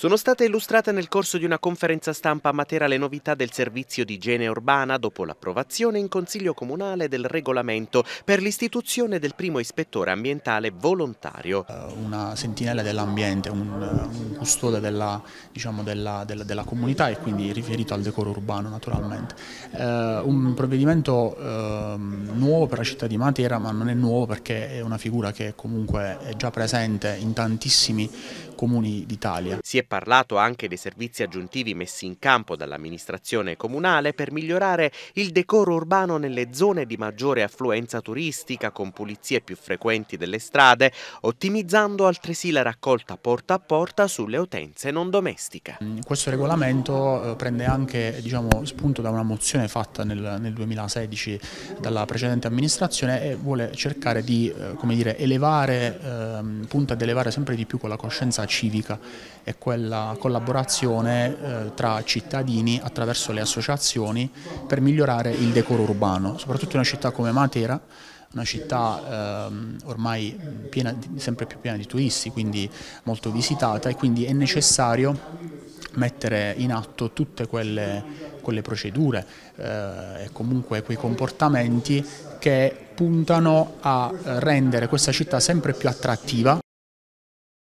Sono state illustrate nel corso di una conferenza stampa a Matera le novità del servizio di igiene urbana dopo l'approvazione in Consiglio Comunale del regolamento per l'istituzione del primo ispettore ambientale volontario. Eh, una sentinella dell'ambiente, un, eh, un, custode della, diciamo della, della, della, comunità e quindi riferito al decoro urbano naturalmente. Eh, un provvedimento eh, nuovo per la città di Matera, ma non è nuovo perché è una figura che comunque è già presente in tantissimi comuni d'Italia. Si è parlato anche dei servizi aggiuntivi messi in campo dall'amministrazione comunale per migliorare il decoro urbano nelle zone di maggiore affluenza turistica con pulizie più frequenti delle strade, ottimizzando altresì la raccolta porta a porta sulle utenze non domestiche. Mm, questo regolamento eh, prende anche diciamo, spunto da una mozione fatta nel, nel 2016 dalla precedente precedente amministrazione e vuole cercare di eh, dire, elevare, ehm, punta ad elevare sempre di più quella coscienza civica e quella collaborazione eh, tra cittadini attraverso le associazioni per migliorare il decoro urbano, soprattutto in una città come Matera una città ehm, ormai piena, sempre più piena di turisti, quindi molto visitata e quindi è necessario mettere in atto tutte quelle quelle procedure eh, e comunque quei comportamenti che puntano a rendere questa città sempre più attrattiva